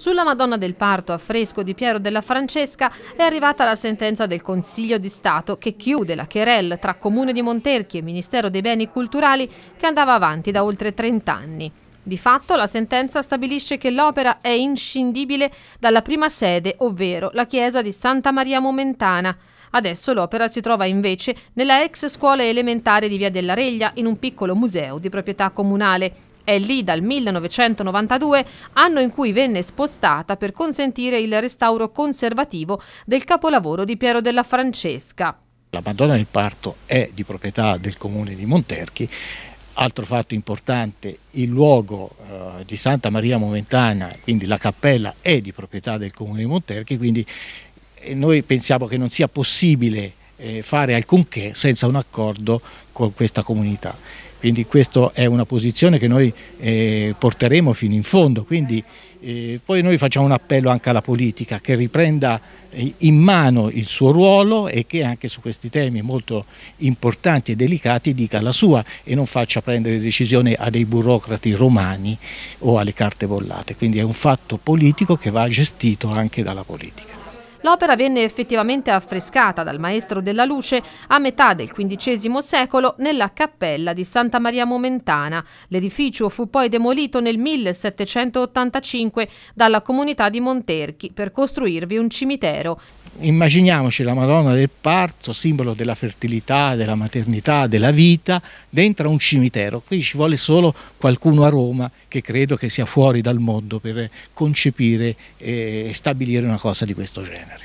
Sulla Madonna del Parto, a fresco di Piero della Francesca, è arrivata la sentenza del Consiglio di Stato che chiude la querel tra Comune di Monterchi e Ministero dei Beni Culturali che andava avanti da oltre 30 anni. Di fatto la sentenza stabilisce che l'opera è inscindibile dalla prima sede, ovvero la chiesa di Santa Maria Momentana. Adesso l'opera si trova invece nella ex scuola elementare di Via della Reglia in un piccolo museo di proprietà comunale. È lì dal 1992, anno in cui venne spostata per consentire il restauro conservativo del capolavoro di Piero della Francesca. La Madonna del Parto è di proprietà del comune di Monterchi Altro fatto importante, il luogo eh, di Santa Maria Momentana, quindi la cappella, è di proprietà del comune di Monterchi, quindi eh, noi pensiamo che non sia possibile eh, fare alcunché senza un accordo con questa comunità. Quindi questa è una posizione che noi eh, porteremo fino in fondo. Quindi, eh, poi noi facciamo un appello anche alla politica che riprenda eh, in mano il suo ruolo e che anche su questi temi molto importanti e delicati dica la sua e non faccia prendere decisioni a dei burocrati romani o alle carte bollate. Quindi è un fatto politico che va gestito anche dalla politica. L'opera venne effettivamente affrescata dal maestro della luce a metà del XV secolo nella cappella di Santa Maria Momentana. L'edificio fu poi demolito nel 1785 dalla comunità di Monterchi per costruirvi un cimitero. Immaginiamoci la Madonna del parto, simbolo della fertilità, della maternità, della vita, dentro un cimitero. Qui ci vuole solo qualcuno a Roma che credo che sia fuori dal mondo per concepire eh, e stabilire una cosa di questo genere.